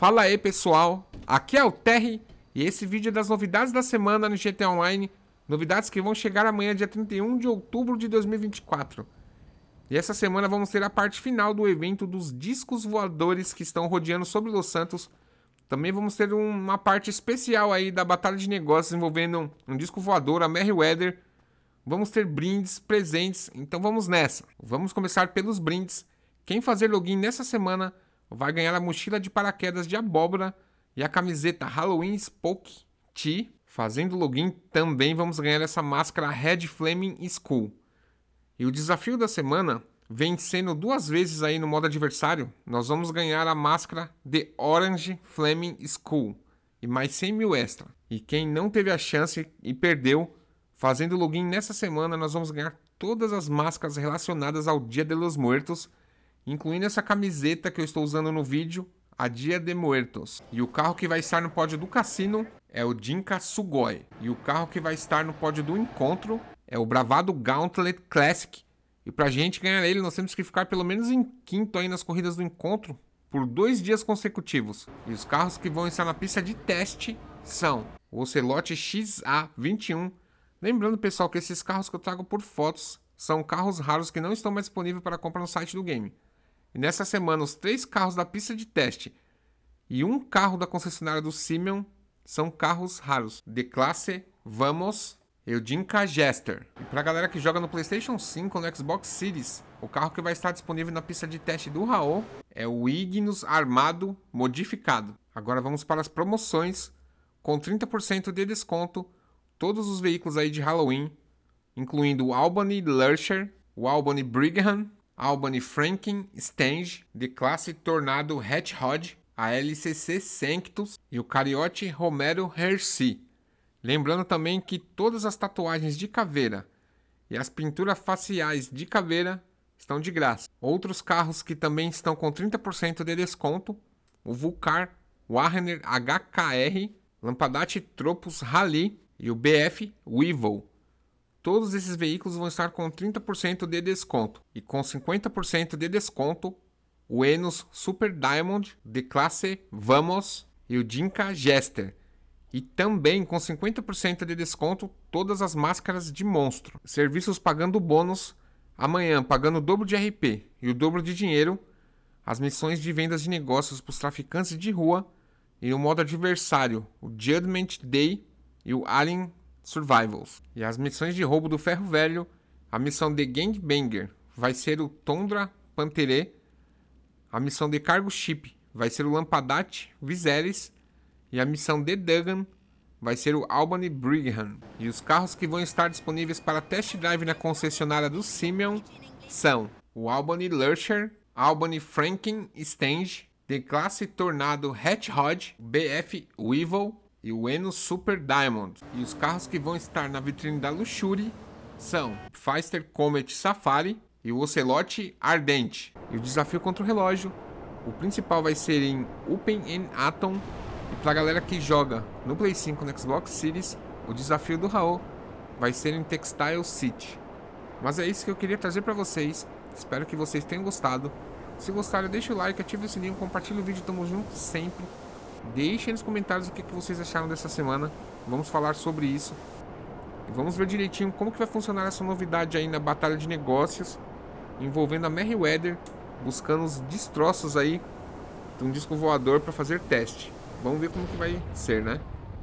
Fala aí pessoal, aqui é o Terry e esse vídeo é das novidades da semana no GTA Online, novidades que vão chegar amanhã dia 31 de outubro de 2024. E essa semana vamos ter a parte final do evento dos discos voadores que estão rodeando sobre Los Santos. Também vamos ter uma parte especial aí da batalha de negócios envolvendo um disco voador, a Merryweather. Vamos ter brindes, presentes, então vamos nessa. Vamos começar pelos brindes. Quem fazer login nessa semana vai ganhar a mochila de paraquedas de abóbora e a camiseta Halloween Spoke T. Fazendo login, também vamos ganhar essa máscara Red Flaming School. E o desafio da semana, vencendo duas vezes aí no modo adversário, nós vamos ganhar a máscara The Orange Flaming School. E mais 100 mil extra. E quem não teve a chance e perdeu, fazendo login nessa semana, nós vamos ganhar todas as máscaras relacionadas ao Dia de los Muertos incluindo essa camiseta que eu estou usando no vídeo, a Dia de Muertos. E o carro que vai estar no pódio do cassino é o Jinka Sugoi. E o carro que vai estar no pódio do encontro é o Bravado Gauntlet Classic. E pra gente ganhar ele, nós temos que ficar pelo menos em quinto aí nas corridas do encontro por dois dias consecutivos. E os carros que vão estar na pista de teste são o Ocelote XA21. Lembrando, pessoal, que esses carros que eu trago por fotos são carros raros que não estão mais disponíveis para compra no site do game. E nessa semana, os três carros da pista de teste e um carro da concessionária do Simeon são carros raros. De classe, vamos, Eudinka Jester. E pra galera que joga no PlayStation 5 ou no Xbox Series, o carro que vai estar disponível na pista de teste do Raul é o ignus Armado Modificado. Agora vamos para as promoções com 30% de desconto todos os veículos aí de Halloween, incluindo o Albany Lurcher, o Albany Brigham Albany Franklin Stange, de classe Tornado Hedgehog, a LCC Sanctus e o Cariote Romero Hersey. Lembrando também que todas as tatuagens de caveira e as pinturas faciais de caveira estão de graça. Outros carros que também estão com 30% de desconto, o Vulcar Warner HKR, Lampadati Tropos Rally e o BF Weevil todos esses veículos vão estar com 30% de desconto e com 50% de desconto o Enos Super Diamond de classe Vamos e o Dinka Jester. E também com 50% de desconto todas as máscaras de monstro. Serviços pagando bônus amanhã, pagando o dobro de RP e o dobro de dinheiro. As missões de vendas de negócios para os traficantes de rua e o modo adversário, o Judgment Day e o Alien Survivals. E as missões de roubo do Ferro Velho, a missão de Gangbanger vai ser o Tondra Panterê, a missão de Cargo Ship vai ser o Lampadate Viserys e a missão de Duggan vai ser o Albany Brigham. E os carros que vão estar disponíveis para test drive na concessionária do Simeon são o Albany Lurcher, Albany Franken Stange, The Classe Tornado Hatch Rod, BF Weevil, e o Eno Super Diamond. E os carros que vão estar na vitrine da Luxury são Pfizer Comet Safari e o Ocelote Ardente. E o desafio contra o relógio, o principal vai ser em Open in Atom. E pra galera que joga no Play 5 no Xbox Series, o desafio do Raul vai ser em Textile City. Mas é isso que eu queria trazer para vocês. Espero que vocês tenham gostado. Se gostaram, deixa o like, ative o sininho, compartilha o vídeo, tamo junto sempre. Deixem nos comentários o que, é que vocês acharam dessa semana. Vamos falar sobre isso. E vamos ver direitinho como que vai funcionar essa novidade aí na batalha de negócios. Envolvendo a Merryweather. Buscando os destroços aí de um disco voador para fazer teste. Vamos ver como que vai ser, né?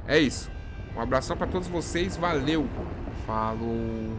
É isso. Um abração para todos vocês. Valeu. Falou.